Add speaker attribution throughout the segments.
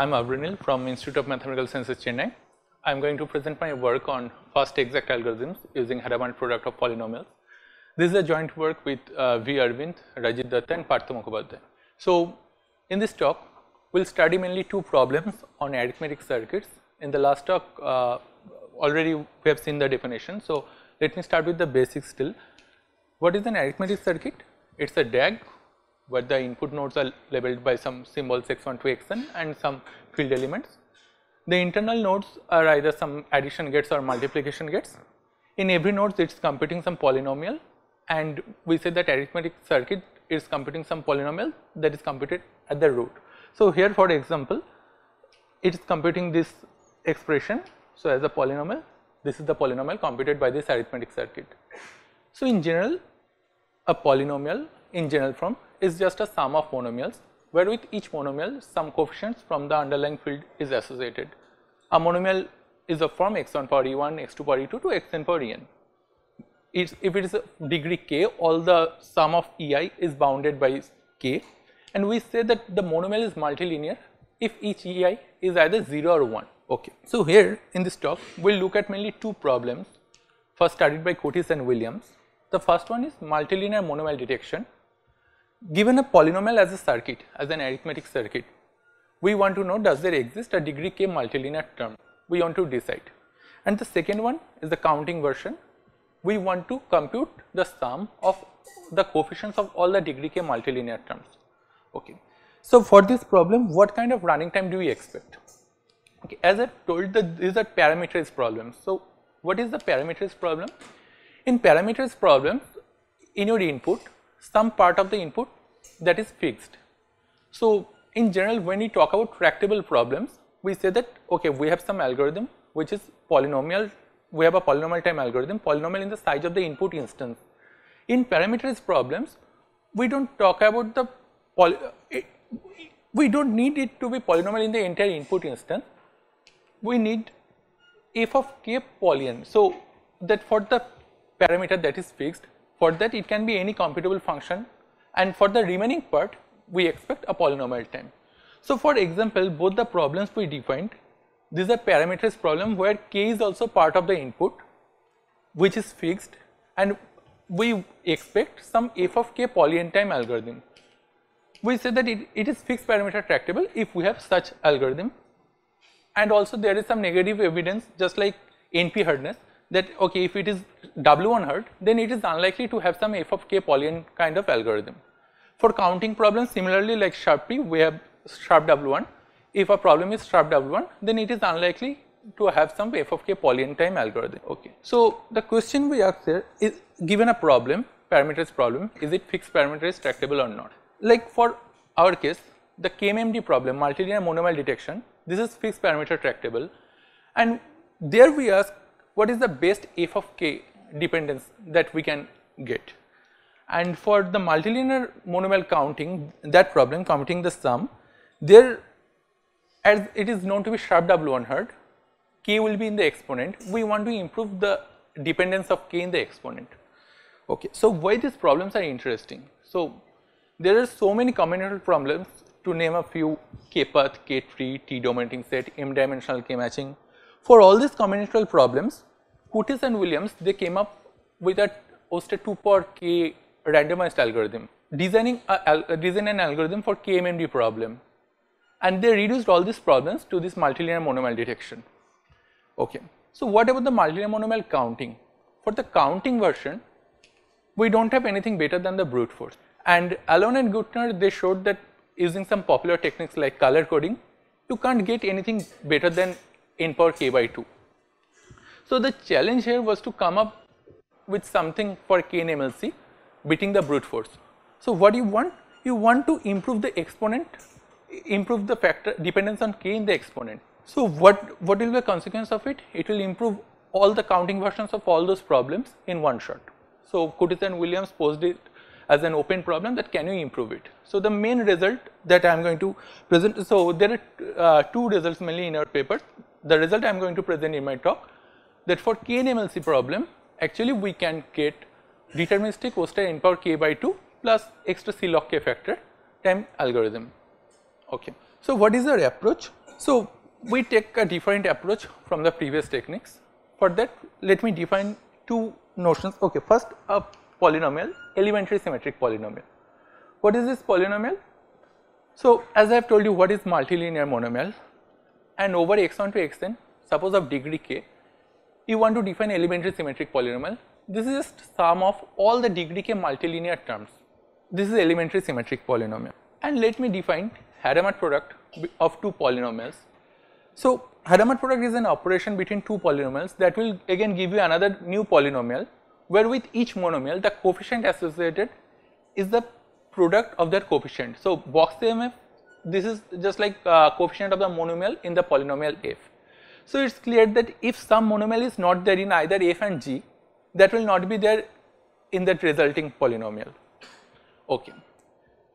Speaker 1: I'm Avrinil from Institute of Mathematical Sciences, Chennai. I'm going to present my work on fast exact algorithms using Hadamard product of polynomials. This is a joint work with uh, V. Arvind, Rajit Datta and Partha Mukhopadhyay. So, in this talk, we'll study mainly two problems on arithmetic circuits. In the last talk, uh, already we have seen the definition. So, let me start with the basics still. What is an arithmetic circuit? It is a DAG where the input nodes are labeled by some symbols x1 to xn and some field elements. The internal nodes are either some addition gates or multiplication gates. In every node it is computing some polynomial and we say that arithmetic circuit is computing some polynomial that is computed at the root. So, here for example, it is computing this expression. So, as a polynomial this is the polynomial computed by this arithmetic circuit. So, in general a polynomial in general from is just a sum of monomials where with each monomial some coefficients from the underlying field is associated. A monomial is of form x1 power e1, x2 power e2 to xn power en. It's, if it is degree k, all the sum of ei is bounded by k and we say that the monomial is multilinear if each ei is either 0 or 1. Okay. So, here in this talk we will look at mainly two problems first studied by Curtis and Williams. The first one is multilinear monomial detection given a polynomial as a circuit, as an arithmetic circuit, we want to know does there exist a degree k multilinear term, we want to decide. And the second one is the counting version, we want to compute the sum of the coefficients of all the degree k multilinear terms. Okay. So, for this problem what kind of running time do we expect? Okay, as I told these are parameterized problems. So, what is the parameterized problem? In parameterized problem, in your input some part of the input that is fixed. So, in general when we talk about tractable problems, we say that okay we have some algorithm which is polynomial, we have a polynomial time algorithm, polynomial in the size of the input instance. In parameterized problems, we do not talk about the poly, we do not need it to be polynomial in the entire input instance, we need f of k polynomial, So, that for the parameter that is fixed for that it can be any computable function and for the remaining part we expect a polynomial time. So for example, both the problems we defined, this is a parameters problem where k is also part of the input which is fixed and we expect some f of k poly time algorithm. We say that it, it is fixed parameter tractable if we have such algorithm and also there is some negative evidence just like NP hardness that okay if it is W1 hard then it is unlikely to have some f of k polynomial kind of algorithm. For counting problems similarly like sharp P we have sharp W1 if a problem is sharp W1 then it is unlikely to have some f of k polynomial time algorithm okay. So the question we ask here is given a problem parameters problem is it fixed parameters tractable or not. Like for our case the KMMD problem multilinear monomial detection this is fixed parameter tractable and there we ask what is the best f of k dependence that we can get. And for the multilinear monomial counting that problem computing the sum there as it is known to be sharp W1 k will be in the exponent we want to improve the dependence of k in the exponent. Okay. So, why these problems are interesting? So, there are so many combinatorial problems to name a few k path, k tree, t dominating set, m dimensional k matching, for all these combinatorial problems, Kutis and Williams, they came up with a Oster 2 per K randomized algorithm, designing a, uh, design an algorithm for KMMD problem. And they reduced all these problems to this multilinear monomial detection. Okay. So what about the multilinear monomial counting? For the counting version, we don't have anything better than the brute force. And Alon and Gutner, they showed that using some popular techniques like color coding, you can't get anything better than n power k by 2. So the challenge here was to come up with something for in MLC beating the brute force. So what you want? You want to improve the exponent, improve the factor dependence on k in the exponent. So what, what will be the consequence of it? It will improve all the counting versions of all those problems in one shot. So Curtis and Williams posed it as an open problem that can you improve it. So the main result that I am going to present, so there are uh, two results mainly in our paper the result I am going to present in my talk that for k n MLC problem actually we can get deterministic Oster n power k by 2 plus extra C log k factor time algorithm. Okay. So, what is our approach? So, we take a different approach from the previous techniques. For that let me define two notions. Okay, first a polynomial elementary symmetric polynomial. What is this polynomial? So, as I have told you what is multilinear monomial and over x1 to xn suppose of degree k you want to define elementary symmetric polynomial. This is just sum of all the degree k multilinear terms. This is elementary symmetric polynomial and let me define Hadamard product of two polynomials. So Hadamard product is an operation between two polynomials that will again give you another new polynomial where with each monomial the coefficient associated is the product of their coefficient. So box MF this is just like uh, coefficient of the monomial in the polynomial f. So, it is clear that if some monomial is not there in either f and g that will not be there in that resulting polynomial. Okay.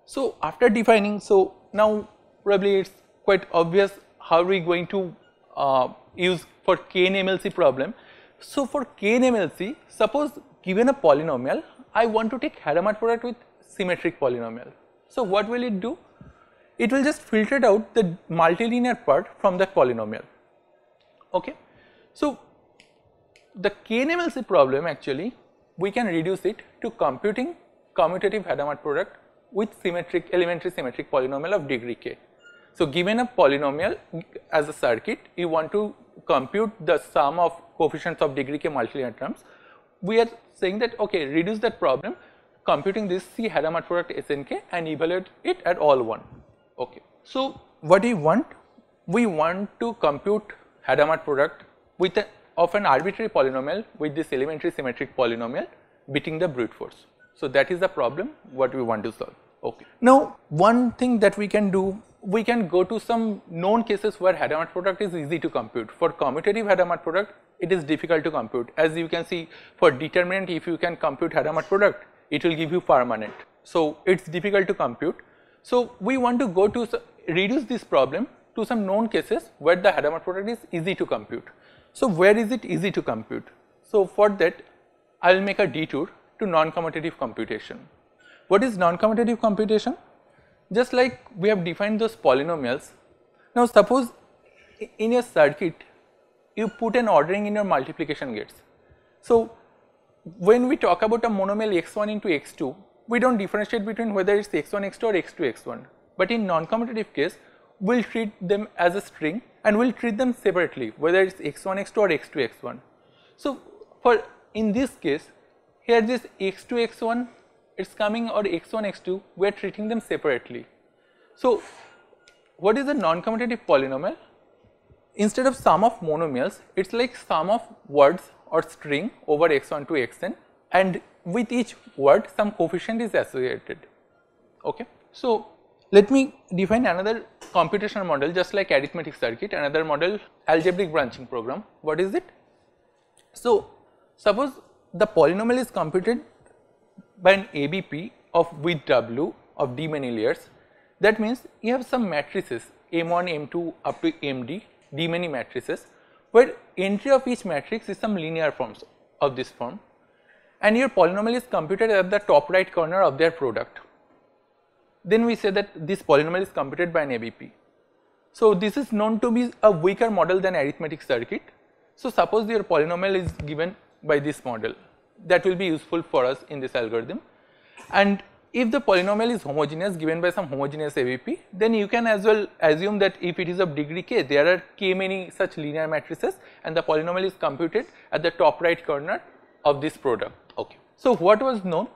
Speaker 1: So, after defining so now probably it is quite obvious how we going to uh, use for kn MLC problem. So, for kn MLC suppose given a polynomial I want to take Hadamard product with symmetric polynomial. So, what will it do? it will just filter out the multilinear part from that polynomial. Okay. So, the KNMLC problem actually we can reduce it to computing commutative Hadamard product with symmetric elementary symmetric polynomial of degree k. So, given a polynomial as a circuit you want to compute the sum of coefficients of degree k multilinear terms. We are saying that okay reduce that problem computing this C Hadamard product SNK and evaluate it at all 1. Okay. So, what do want? We want to compute Hadamard product with a, of an arbitrary polynomial with this elementary symmetric polynomial beating the brute force. So, that is the problem what we want to solve. Okay. Now, one thing that we can do, we can go to some known cases where Hadamard product is easy to compute. For commutative Hadamard product, it is difficult to compute. As you can see, for determinant, if you can compute Hadamard product, it will give you permanent. So, it is difficult to compute. So we want to go to reduce this problem to some known cases where the Hadamard product is easy to compute. So where is it easy to compute? So for that I will make a detour to non-commutative computation. What is non-commutative computation? Just like we have defined those polynomials. Now suppose in your circuit you put an ordering in your multiplication gates. So when we talk about a monomial x1 into x2 we don't differentiate between whether it's x1, x2 or x2, x1. But in non-commutative case, we'll treat them as a string and we'll treat them separately whether it's x1, x2 or x2, x1. So, for in this case, here this x2, x1 it's coming or x1, x2 we are treating them separately. So, what is a non-commutative polynomial? Instead of sum of monomials, it's like sum of words or string over x1 to xn and with each word some coefficient is associated. Okay. So, let me define another computational model just like arithmetic circuit another model algebraic branching program. What is it? So, suppose the polynomial is computed by an ABP of width W of D many layers that means you have some matrices M1, M2 up to MD D many matrices where entry of each matrix is some linear forms of this form and your polynomial is computed at the top right corner of their product. Then we say that this polynomial is computed by an ABP. So this is known to be a weaker model than arithmetic circuit. So suppose your polynomial is given by this model that will be useful for us in this algorithm and if the polynomial is homogeneous given by some homogeneous AVP then you can as well assume that if it is of degree k there are k many such linear matrices and the polynomial is computed at the top right corner of this product. So, what was known?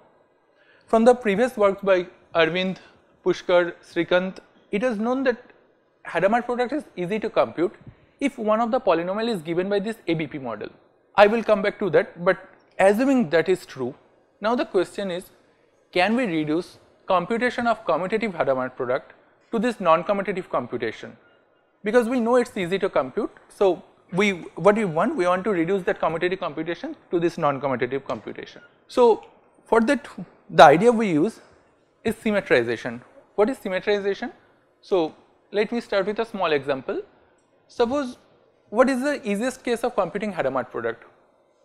Speaker 1: From the previous works by Arvind, Pushkar, Srikant, it is known that Hadamard product is easy to compute if one of the polynomial is given by this ABP model. I will come back to that, but assuming that is true, now the question is can we reduce computation of commutative Hadamard product to this non-commutative computation because we know it is easy to compute. So, we, what we want? We want to reduce that commutative computation to this non-commutative computation. So for that, the idea we use is symmetrization. What is symmetrization? So let me start with a small example. Suppose what is the easiest case of computing Hadamard product?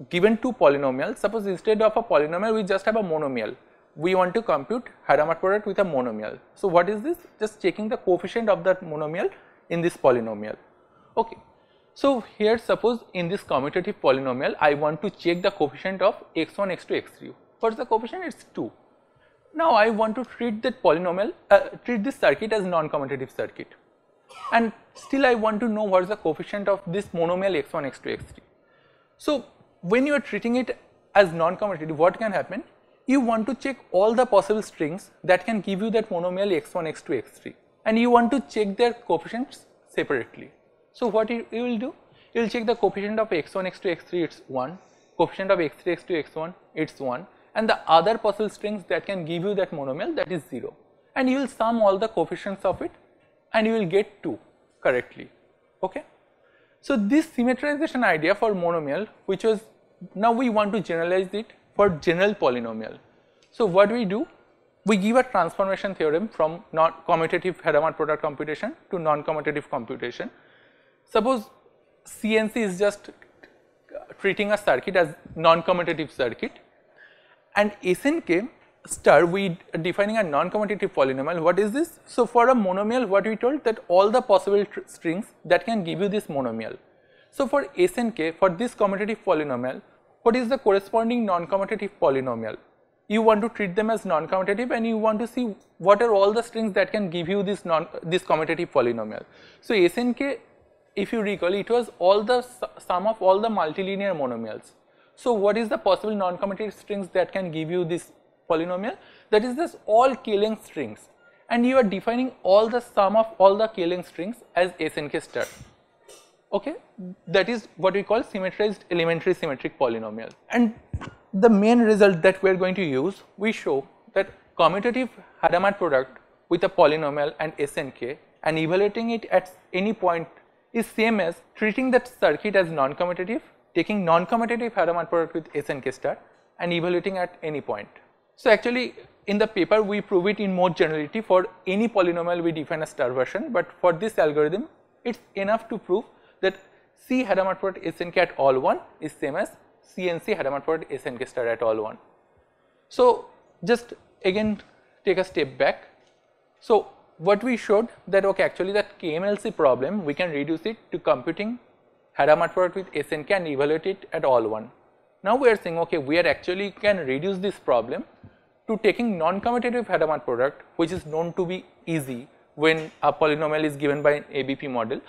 Speaker 1: Given two polynomials, suppose instead of a polynomial we just have a monomial. We want to compute Hadamard product with a monomial. So what is this? Just checking the coefficient of that monomial in this polynomial. Okay. So here suppose in this commutative polynomial I want to check the coefficient of x1, x2, x3. What is the coefficient? It is 2. Now I want to treat that polynomial, uh, treat this circuit as non-commutative circuit and still I want to know what is the coefficient of this monomial x1, x2, x3. So when you are treating it as non-commutative what can happen? You want to check all the possible strings that can give you that monomial x1, x2, x3 and you want to check their coefficients separately. So, what you, you will do? You will check the coefficient of x1, x2, x3 it is 1, coefficient of x3, x2, x1 it is 1 and the other possible strings that can give you that monomial that is 0 and you will sum all the coefficients of it and you will get 2 correctly. Okay? So, this symmetrization idea for monomial which was now we want to generalize it for general polynomial. So, what we do? We give a transformation theorem from non commutative Hadamard product computation to non commutative computation Suppose CNC is just treating a circuit as non-commutative circuit and SNK star we defining a non-commutative polynomial. What is this? So, for a monomial what we told that all the possible strings that can give you this monomial. So, for SNK for this commutative polynomial what is the corresponding non-commutative polynomial? You want to treat them as non-commutative and you want to see what are all the strings that can give you this non this commutative polynomial. So, SNK if you recall, it was all the sum of all the multilinear monomials. So what is the possible non-commutative strings that can give you this polynomial? That is this all K length strings and you are defining all the sum of all the K length strings as SNK star. Okay, that is what we call symmetrized elementary symmetric polynomial. And the main result that we are going to use, we show that commutative Hadamard product with a polynomial and SNK and evaluating it at any point is same as treating that circuit as non-commutative, taking non-commutative Hadamard product with S and K star and evaluating at any point. So actually in the paper we prove it in more generality for any polynomial we define a star version but for this algorithm it is enough to prove that C Hadamard product S and K at all 1 is same as C and C Hadamard product S and K star at all 1. So just again take a step back. So what we showed that okay actually that KMLC problem we can reduce it to computing Hadamard product with SNK and evaluate it at all one. Now we are saying okay we are actually can reduce this problem to taking non-commutative Hadamard product which is known to be easy when a polynomial is given by an ABP model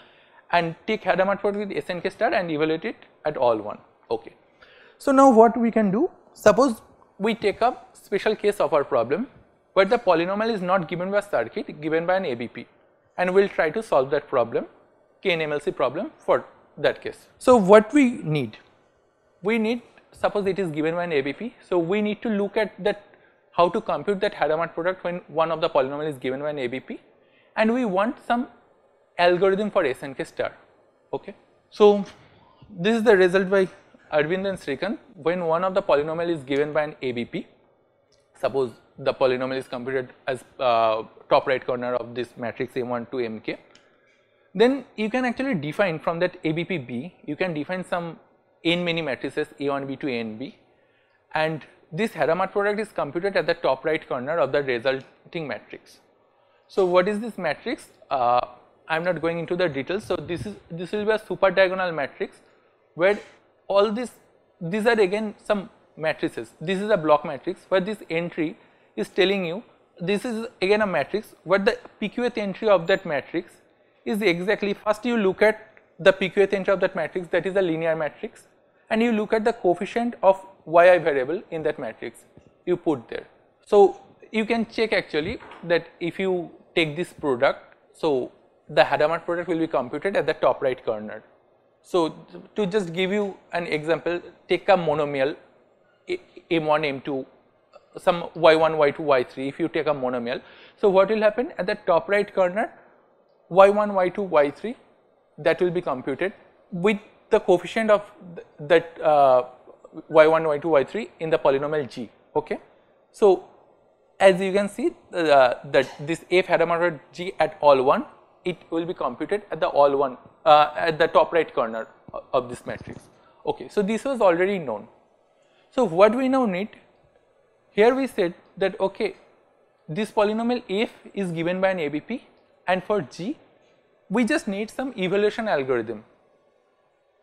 Speaker 1: and take Hadamard product with SNK star and evaluate it at all one okay. So now what we can do suppose we take a special case of our problem where the polynomial is not given by a circuit given by an ABP and we will try to solve that problem KNMLC problem for that case. So, what we need? We need suppose it is given by an ABP. So, we need to look at that how to compute that Hadamard product when one of the polynomial is given by an ABP and we want some algorithm for SNK star. Okay. So, this is the result by Arvind and Srikanth when one of the polynomial is given by an ABP Suppose the polynomial is computed as uh, top right corner of this matrix M1 to Mk. Then you can actually define from that ABPB, you can define some n many matrices A1B to ANB and this Hadamard product is computed at the top right corner of the resulting matrix. So what is this matrix? Uh, I am not going into the details. So this is this will be a super diagonal matrix where all this these are again some matrices. This is a block matrix where this entry is telling you this is again a matrix where the pqth entry of that matrix is exactly first you look at the pqth entry of that matrix that is a linear matrix and you look at the coefficient of yi variable in that matrix you put there. So, you can check actually that if you take this product, so the Hadamard product will be computed at the top right corner. So, to just give you an example, take a monomial M1, M2, some Y1, Y2, Y3 if you take a monomial. So, what will happen at the top right corner Y1, Y2, Y3 that will be computed with the coefficient of th that uh, Y1, Y2, Y3 in the polynomial G. Okay. So, as you can see uh, that this F Hadamard G at all 1 it will be computed at the all 1 uh, at the top right corner uh, of this matrix. Okay. So, this was already known. So, what we now need? Here we said that okay, this polynomial f is given by an ABP and for g we just need some evaluation algorithm.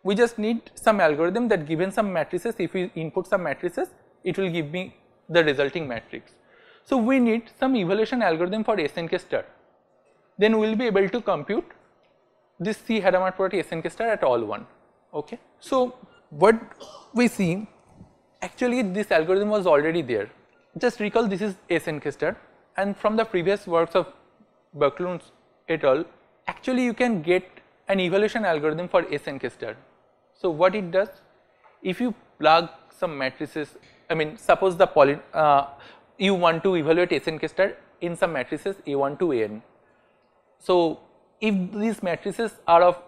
Speaker 1: We just need some algorithm that given some matrices if we input some matrices it will give me the resulting matrix. So, we need some evaluation algorithm for SNK star then we will be able to compute this C Hadamard property SNK star at all 1. Okay. So, what we see Actually, this algorithm was already there. Just recall this is S. and from the previous works of Backlund et al. Actually, you can get an evaluation algorithm for S. So, what it does? If you plug some matrices, I mean suppose the poly, uh, you want to evaluate S. in some matrices A1 to AN. So, if these matrices are of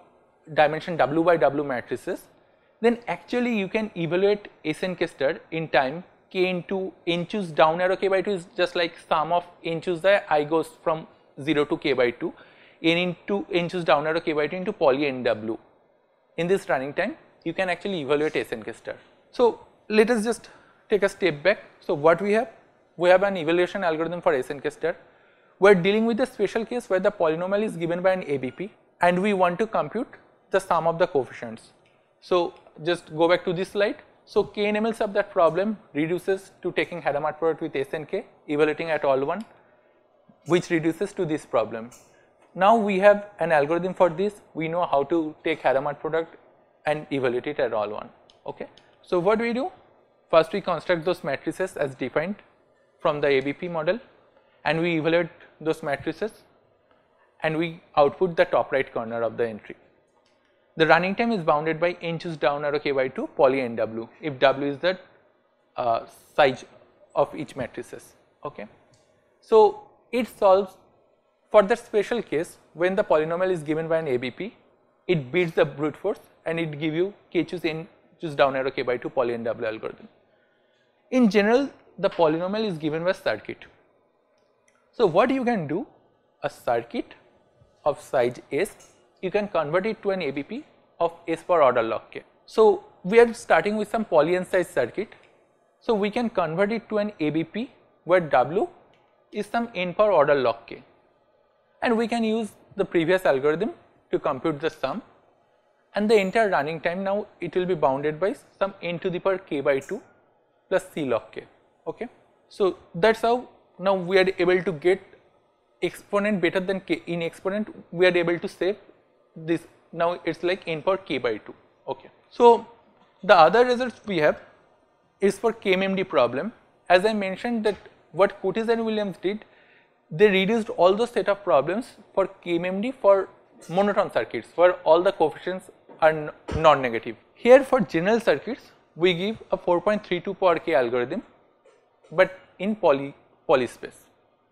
Speaker 1: dimension W by W matrices, then actually you can evaluate Eisenkester in time k into n choose down arrow k by 2 is just like sum of n choose the i goes from 0 to k by 2 n into n choose down arrow k by 2 into poly nw. In this running time you can actually evaluate Eisenkester. So, let us just take a step back. So, what we have? We have an evaluation algorithm for Eisenkester. We are dealing with a special case where the polynomial is given by an ABP and we want to compute the sum of the coefficients. So, just go back to this slide. So, KNL sub that problem reduces to taking Hadamard product with S and K, evaluating at all 1, which reduces to this problem. Now, we have an algorithm for this, we know how to take Hadamard product and evaluate it at all 1. Okay. So, what do we do? First, we construct those matrices as defined from the ABP model and we evaluate those matrices and we output the top right corner of the entry the running time is bounded by inches down arrow k by 2 poly nw if w is the uh, size of each matrices okay. So, it solves for that special case when the polynomial is given by an ABP it beats the brute force and it give you k choose n choose down arrow k by 2 poly nw algorithm. In general the polynomial is given by circuit. So, what you can do a circuit of size s you can convert it to an ABP of S for order log k. So, we are starting with some polyensized circuit. So, we can convert it to an ABP where W is some n power order log k and we can use the previous algorithm to compute the sum and the entire running time now it will be bounded by some n to the power k by 2 plus c log k. Okay. So, that is how now we are able to get exponent better than k in exponent we are able to save this now it is like n for k by 2 okay. So, the other results we have is for KMMD problem as I mentioned that what Curtis and Williams did they reduced all those set of problems for KMMD for monotone circuits where all the coefficients are non-negative. Here for general circuits we give a 4.32 power k algorithm but in poly, poly space.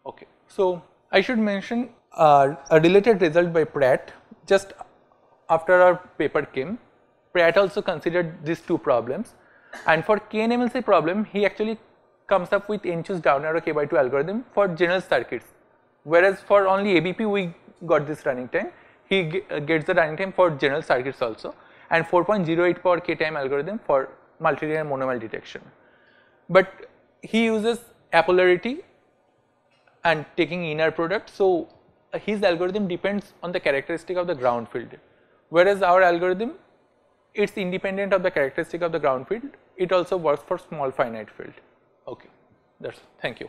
Speaker 1: Okay. So, I should mention uh, a related result by Pratt just after our paper came, Pratt also considered these two problems and for KNMLC problem he actually comes up with choose down arrow k by 2 algorithm for general circuits whereas for only ABP we got this running time he uh, gets the running time for general circuits also and 4.08 power k time algorithm for multilinear monomial detection. But he uses apolarity and taking inner product so his algorithm depends on the characteristic of the ground field, whereas our algorithm it is independent of the characteristic of the ground field, it also works for small finite field. Okay, that is thank you.